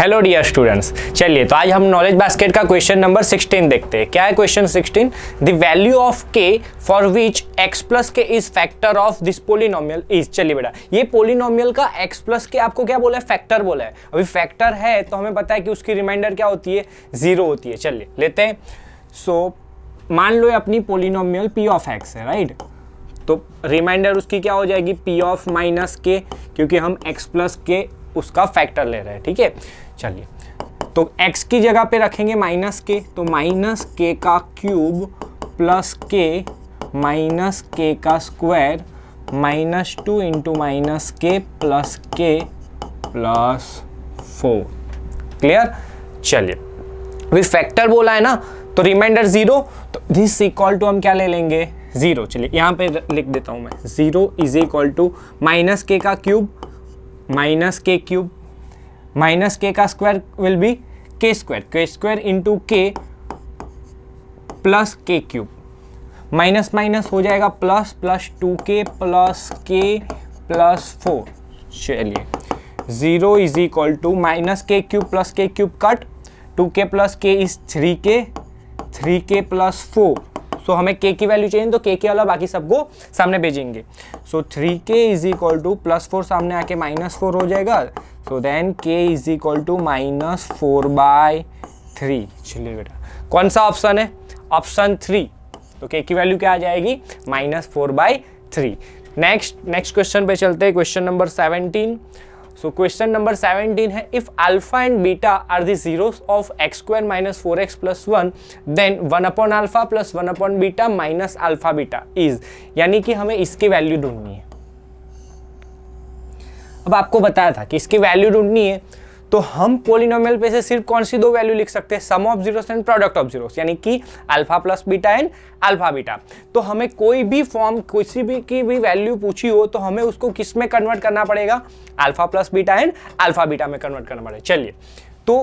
Hello dear students चलिए तो आज हम नॉलेज बास्केट का क्वेश्चन नंबर 16 देखते हैं क्या है question 16 the value of k for which x plus k is factor of this polynomial is चलिए बेटा ये पोलिनोमियल का एक्स प्लस के आपको क्या बोला है फैक्टर बोला है अभी फैक्टर है तो हमें पता है कि उसकी रिमाइंडर क्या होती है जीरो होती है चलिए लेते हैं सो so, मान लो अपनी पोलिनोमियल पी ऑफ एक्स है राइट तो रिमाइंडर उसकी क्या हो जाएगी पी ऑफ माइनस के क्योंकि हम एक्स प्लस के उसका फैक्टर ले रहे हैं ठीक है चलिए तो x की जगह पे रखेंगे माइनस के तो माइनस के का cube plus k minus k का square minus two into minus k plus k plus four clear चलिए अभी फैक्टर बोला है ना तो रिमाइंडर जीरो तो दिस इक्वल टू हम क्या ले लेंगे जीरो चलिए यहाँ पे लिख देता हूँ मैं zero is equal to minus k का cube minus k cube minus k का square will be k square k square into k plus k cube minus minus हो जाएगा plus plus two k plus k plus four चलिए zero is equal to minus k cube plus k cube cut two k plus k is three k three k plus four so हमें k की value चाहिए तो के के वाला बाकी सबको सामने भेजेंगे so three k is equal to plus four सामने आके माइनस फोर हो जाएगा so then k is equal to minus four by three चलिए बेटा कौन सा ऑप्शन है ऑप्शन थ्री तो के की वैल्यू क्या आ जाएगी minus four by three next next question पे चलते हैं question number seventeen so question number seventeen है if alpha and beta are the zeros of x square minus four x plus one then one upon alpha plus one upon beta minus alpha beta is यानी कि हमें इसकी value ढूंढनी है अब आपको बताया था कि इसकी वैल्यू ढूंढनी है तो हम पोलिनोमियल पे से सिर्फ कौन सी दो वैल्यू लिख सकते हैं sum of zeros and product of zeros यानी कि alpha plus beta and alpha beta तो हमें कोई भी फॉर्म किसी भी की भी वैल्यू पूछी हो तो हमें उसको किस में कन्वर्ट करना पड़ेगा alpha plus beta and alpha beta में कन्वर्ट करना पड़ेगा चलिए तो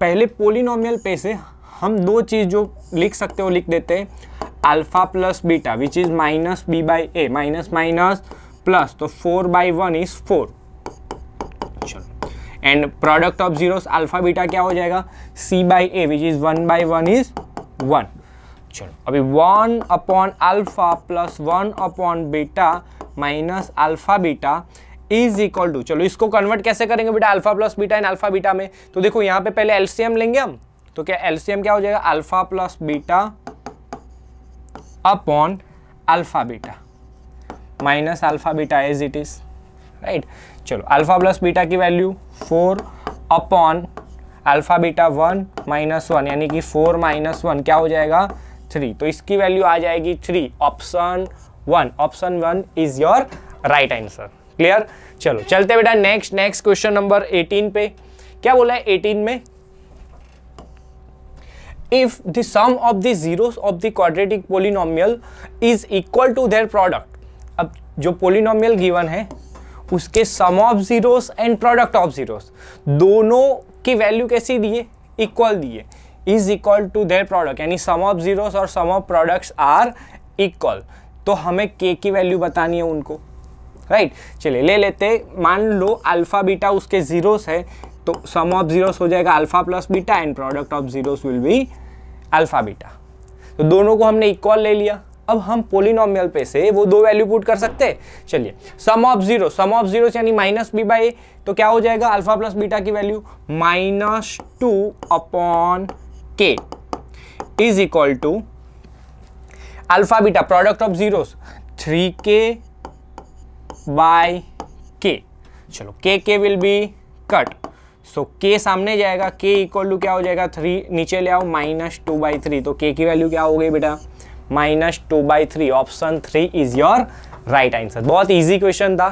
पहले पोलिनोमियल पे से हम दो चीज़ जो लिख सकते हो लिख देते हैं alpha plus beta which is minus B by A minus minus plus तो four by one is four चलो and product of zero alpha beta क्या हो जाएगा सी by A which is one by one is one चलो अभी one upon alpha plus one upon beta minus alpha beta is equal to चलो इसको convert कैसे करेंगे बेटा alpha plus beta and alpha beta में तो देखो यहाँ पे पहले एलसीएम लेंगे हम तो क्या एलसीएम क्या हो जाएगा alpha plus beta upon alpha beta minus alpha beta as it is right चलो अल्फ़ा प्लस बीटा की value four upon alpha beta one minus one यानी कि फोर माइनस वन क्या हो जाएगा थ्री तो इसकी वैल्यू आ जाएगी three option one option one is your right answer clear चलो चलते बेटा next next question number eighteen पे क्या बोला है एटीन में if the sum of the zeros of the quadratic polynomial is equal to their product जो polynomial given है उसके sum of zeros and product of zeros दोनों की वैल्यू कैसी दिए इक्वल दिए is equal to their product यानी sum of zeros और sum of products are equal तो हमें के की वैल्यू बतानी है उनको राइट चलिए ले लेते मान लो अल्फ़ा बीटा उसके ज़ीरोस है तो सम ऑफ ज़ीरोस हो जाएगा alpha plus beta and product of zeros will be alpha beta तो दोनों को हमने इक्वल ले लिया अब हम पोलिनोमियल पे से वो दो वैल्यू पुट कर सकते हैं चलिए sum of zero sum of zero यानी माइनस बी बाई तो क्या हो जाएगा अल्फा प्लस बीटा की value minus two upon k is equal to alpha beta product of zero three k by k चलो के के विल बी कट सो के सामने जाएगा के इक्वल टू क्या हो जाएगा थ्री नीचे ले आओ माइनस टू बाई थ्री तो के की वैल्यू क्या हो गई बेटा minus two by three option three is your right answer बहुत ईजी क्वेश्चन था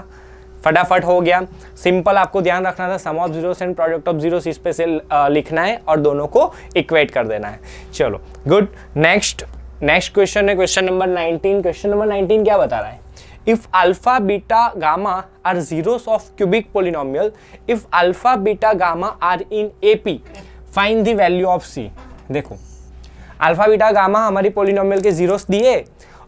फटाफट हो गया सिंपल आपको ध्यान रखना था sum of zeros and product of zeros इस पे से लिखना है और दोनों को इक्वेट कर देना है चलो गुड नेक्स्ट नेक्स्ट क्वेश्चन है क्वेश्चन नंबर 19 क्वेश्चन नंबर 19 क्या बता रहा है if alpha beta gamma are zeros of cubic polynomial if alpha beta gamma are in ap find the value of c देखो अल्फा बीटा गामा हमारी polynomial के zeros दिए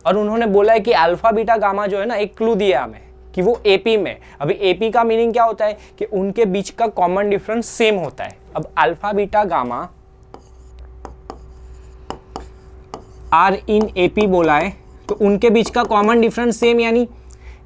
और उन्होंने बोला है कि अल्फा बीटा गामा जो है ना एक क्लू दिया हमें कि वो एपी में अभी एपी का मीनिंग क्या होता है कि उनके बीच का कॉमन डिफरेंस सेम होता है अब alpha beta gamma are in AP बोला है तो उनके बीच का कॉमन डिफरेंस सेम यानी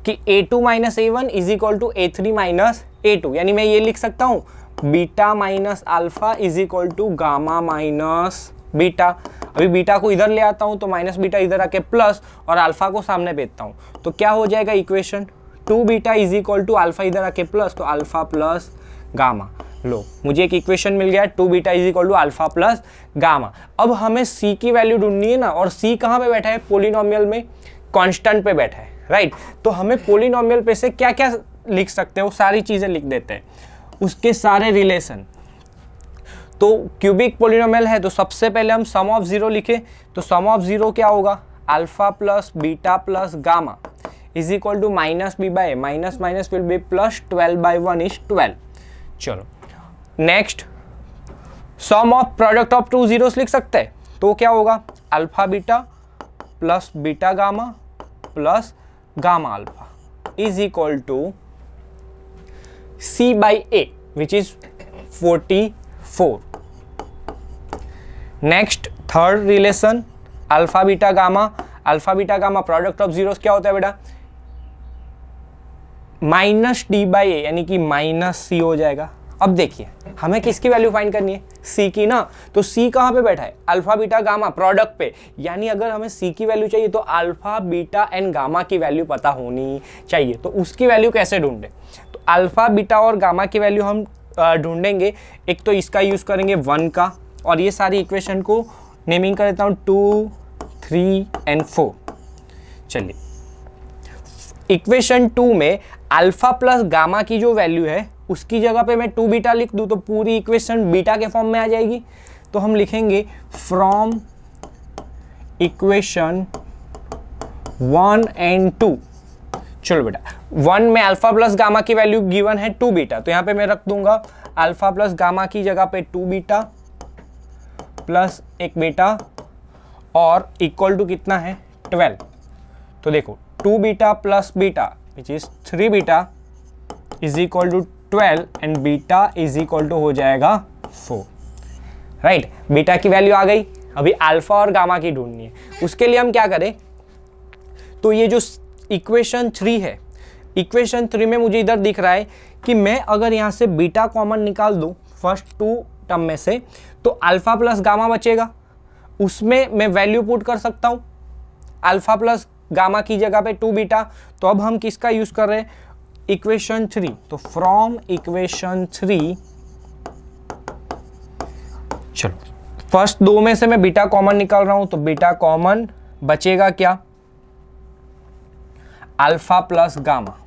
कि a two minus a one is equal to a three minus a two यानी मैं ये लिख सकता हूँ beta minus alpha is equal to gamma minus beta अभी बीटा को इधर ले आता हूँ तो माइनस बीटा इधर आके प्लस और अल्फा को सामने भेजता हूँ तो क्या हो जाएगा equation two beta is equal to alpha इधर आके प्लस तो अल्फा प्लस गामा लो मुझे एक इक्वेशन मिल गया two beta is equal to alpha plus gamma अब हमें सी की वैल्यू ढूंढनी है ना और सी कहाँ पर बैठा है पोलिनोमियल में कॉन्स्टेंट पर बैठा है राइट तो हमें पोलिनोमियल पे से क्या क्या लिख सकते हो सारी चीज़ें लिख देते हैं उसके सारे रिलेशन तो क्यूबिक पोलिनोमियल है तो सबसे पहले हम सम ऑफ ज़ीरो लिखे तो सम ऑफ ज़ीरो क्या होगा alpha plus beta plus gamma is equal to minus b by minus minus will be plus twelve by one is twelve चलो next sum of product of two zeros लिख सकते हैं तो क्या होगा alpha beta plus beta gamma plus gamma alpha is equal to c by A which is forty four next third relation alpha beta gamma alpha beta gamma product of zeros क्या होता है बेटा माइनस डी बाई ए यानी कि minus सी हो जाएगा अब देखिए हमें किसकी वैल्यू फाइंड करनी है सी की ना तो सी कहाँ पे बैठा है अल्फा बीटा गामा प्रोडक्ट पे यानी अगर हमें सी की वैल्यू चाहिए तो अल्फा बीटा एंड गामा की वैल्यू पता होनी चाहिए तो उसकी वैल्यू कैसे ढूंढे तो अल्फा बीटा और गामा की वैल्यू हम ढूंढेंगे एक तो इसका यूज़ करेंगे वन का और ये सारी इक्वेशन को नेमिंग कर देता हूँ टू थ्री एंड फोर चलिए इक्वेशन टू में अल्फ़ा प्लस गामा की जो वैल्यू है उसकी जगह पे मैं टू बीटा लिख दूँ तो पूरी इक्वेशन बीटा के फॉर्म में आ जाएगी तो हम लिखेंगे from equation one and two चलो बेटा वन में अल्फ़ा प्लस गामा की वैल्यू गिवन है टू बीटा तो यहाँ पे मैं रख दूंगा अल्फ़ा प्लस गामा की जगह पे टू बीटा प्लस एक बीटा और इक्वल टू कितना है ट्वेल्व तो देखो two beta plus beta which is three beta is equal to twelve and beta is equal to हो जाएगा फोर राइट right? बीटा की वैल्यू आ गई अभी अल्फा और गामा की ढूंढनी है उसके लिए हम क्या करें तो ये जो इक्वेशन थ्री है इक्वेशन थ्री में मुझे इधर दिख रहा है कि मैं अगर यहाँ से बीटा कॉमन निकाल दूँ फर्स्ट टू टर्म में से तो अल्फ़ा प्लस गामा बचेगा उसमें मैं वैल्यू पुट कर सकता हूँ अल्फ़ा प्लस गामा की जगह पे टू बीटा तो अब हम किसका यूज़ कर रहे हैं इक्वेशन थ्री तो फ्रॉम इक्वेशन थ्री चलो फर्स्ट दो में से मैं बीटा कॉमन निकाल रहा हूं तो बीटा कॉमन बचेगा क्या alpha plus gamma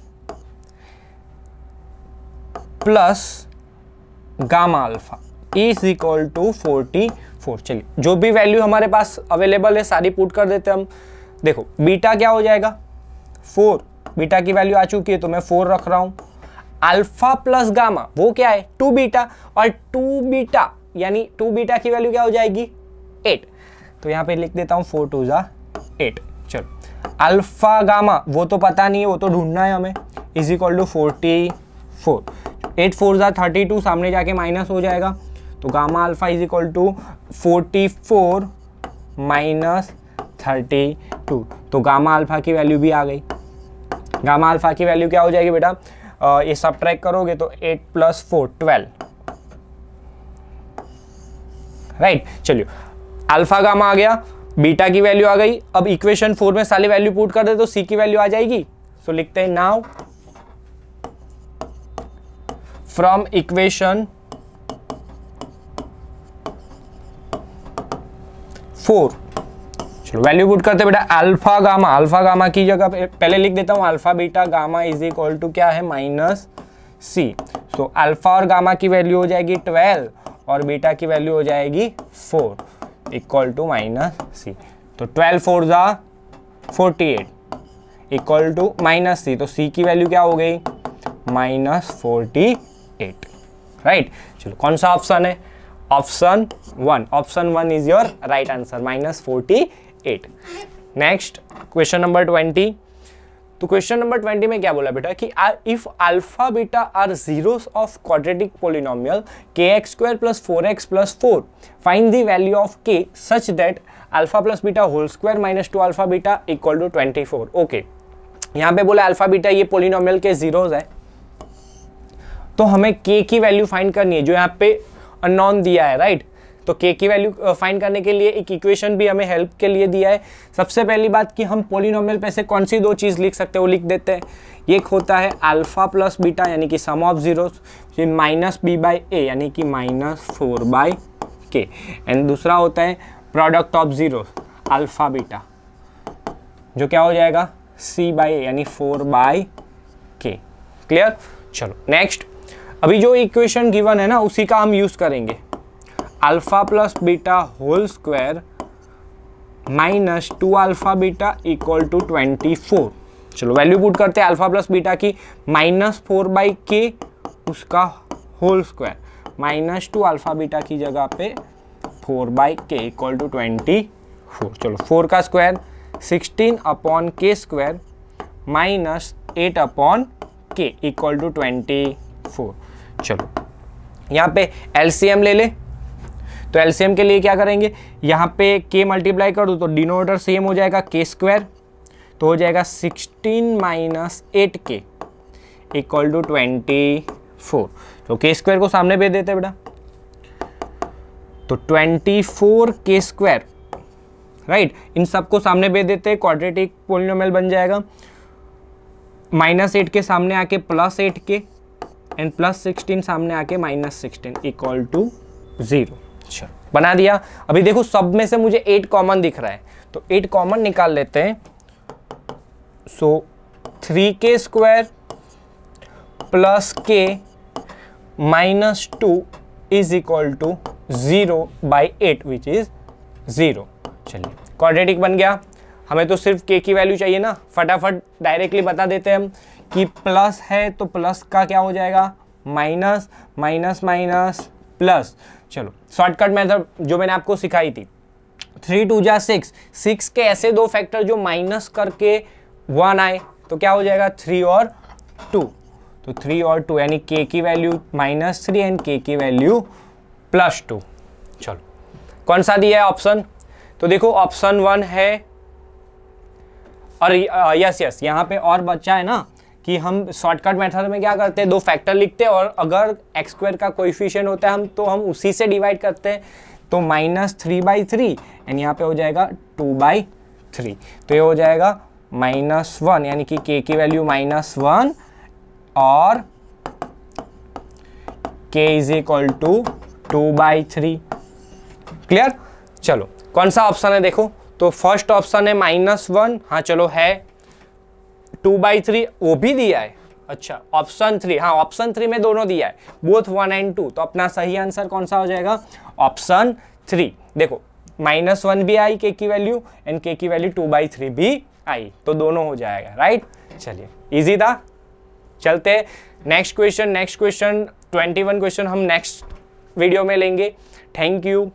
plus gamma alpha is equal to forty four चलिए जो भी वैल्यू हमारे पास अवेलेबल है सारी पुट कर देते हम देखो बीटा क्या हो जाएगा फोर बीटा की वैल्यू आ चुकी है तो मैं फोर रख रहा हूँ अल्फा प्लस गामा वो क्या है टू बीटा और टू बीटा यानी टू बीटा की वैल्यू क्या हो जाएगी एट तो यहाँ पे लिख देता हूँ फोर टू ज़ा एट चलो अल्फा गामा वो तो पता नहीं है वो तो ढूंढना है हमें is equal to forty four eight four ज़ा थर्टी टू सामने जाके माइनस हो जाएगा तो gamma alpha is equal to forty four minus thirty two तो गामा अल्फा की वैल्यू भी आ गई गामा अल्फा की वैल्यू क्या हो जाएगी बेटा ये सब ट्रैक करोगे तो eight plus four twelve right चलिए अल्फा गामा आ गया बीटा की वैल्यू आ गई अब इक्वेशन फोर में सारी वैल्यू पुट कर दे तो सी की वैल्यू आ जाएगी सो लिखते हैं नाउ फ्रॉम इक्वेशन फोर चलो वैल्यू पुट करते बेटा अल्फा गामा अल्फा गामा की जगह पहले लिख देता हूँ alpha beta gamma is equal to क्या है माइनस सी सो अल्फा और गामा की वैल्यू हो जाएगी ट्वेल्व और बीटा की वैल्यू हो जाएगी four equal to minus C तो ट्वेल्व फोर ज़ा forty eight equal to minus C तो सी की वैल्यू क्या हो गई माइनस फोर्टी एट राइट चलो कौन सा ऑप्शन है option one option one is your right answer minus forty eight next question number twenty तो क्वेश्चन नंबर ट्वेंटी में क्या बोला बेटा कि if alpha beta are zeros of quadratic polynomial k x square plus four x plus four find the value of k such that alpha plus beta whole square minus two alpha beta equal to twenty four okay यहाँ पे बोला alpha beta ये polynomial के zeros है तो हमें k की value find करनी है जो यहाँ पे अनॉन दिया है राइट तो के की वैल्यू फाइंड uh, करने के लिए एक इक्वेशन भी हमें हेल्प के लिए दिया है सबसे पहली बात कि हम पोलिनोम पे से कौन सी दो चीज़ लिख सकते हैं वो लिख देते हैं एक होता है अल्फ़ा प्लस बीटा यानी कि sum of zero minus B by a यानी कि minus four by k and दूसरा होता है product of zero alpha beta जो क्या हो जाएगा सी बाई यानी फोर बाई के क्लियर चलो नेक्स्ट अभी जो इक्वेशन गिवन है ना उसी का हम यूज़ करेंगे alpha plus beta whole square minus two alpha beta equal to twenty four चलो वैल्यू पुट करते हैं अल्फ़ा प्लस बीटा की माइनस फोर बाई के उसका whole square minus two alpha beta की जगह पे four by k equal to twenty four चलो four का square sixteen upon k square minus eight upon k equal to twenty four चलो यहाँ पे LCM ले ले तो एलसीएम के लिए क्या करेंगे यहाँ पे k मल्टीप्लाई कर दो तो डिनोमीटर सेम हो जाएगा के स्क्वायर तो हो जाएगा sixteen minus eight k equal to twenty तो के स्क्वायर को सामने भेज देते बेटा तो twenty four k square right इन सबको सामने भेज देते क्वाड्रेटिक पोलिनोमल बन जाएगा माइनस एट के सामने आके plus eight k and plus sixteen सामने आके minus sixteen equal to zero बना दिया अभी देखो सब में से मुझे एट कॉमन दिख रहा है तो एट कॉमन निकाल लेते हैं so three k square plus k minus two is equal to zero by eight which is zero चलिए क्वाड्रेटिक बन गया हमें तो सिर्फ के की वैल्यू चाहिए ना फटाफट डायरेक्टली बता देते हैं हम कि प्लस है तो प्लस का क्या हो जाएगा माइनस माइनस माइनस प्लस चलो शॉर्टकट मेथड जो मैंने आपको सिखाई थी थ्री टू जा सिक्स सिक्स के ऐसे दो फैक्टर जो माइनस करके वन आए तो क्या हो जाएगा थ्री और टू तो थ्री और टू यानी के की वैल्यू माइनस थ्री एंड के की वैल्यू प्लस टू चलो कौन सा दिया है ऑप्शन तो देखो ऑप्शन वन है और यस यस यहाँ पे और बच्चा है ना कि हम शॉर्टकट मेथड में क्या करते हैं दो फैक्टर लिखते हैं और अगर एक्स स्क्वायर का कोइफिशियंट होता है हम तो हम उसी से डिवाइड करते हैं तो minus three by three and यहाँ पे हो जाएगा टू बाई थ्री तो ये हो जाएगा माइनस वन यानी कि के की वैल्यू माइनस वन और k is equal to two by three clear चलो कौन सा ऑप्शन है देखो तो फर्स्ट ऑप्शन है माइनस वन हाँ चलो है टू बाई थ्री वो भी दिया है अच्छा ऑप्शन थ्री हाँ ऑप्शन थ्री में दोनों दिया है बोथ वन एंड टू तो अपना सही आंसर कौन सा हो जाएगा ऑप्शन थ्री देखो माइनस वन भी आई के की वैल्यू एंड के की वैल्यू टू बाई थ्री भी आई तो दोनों हो जाएगा राइट चलिए इजी था चलते next question next question twenty one question हम नेक्स्ट वीडियो में लेंगे थैंक यू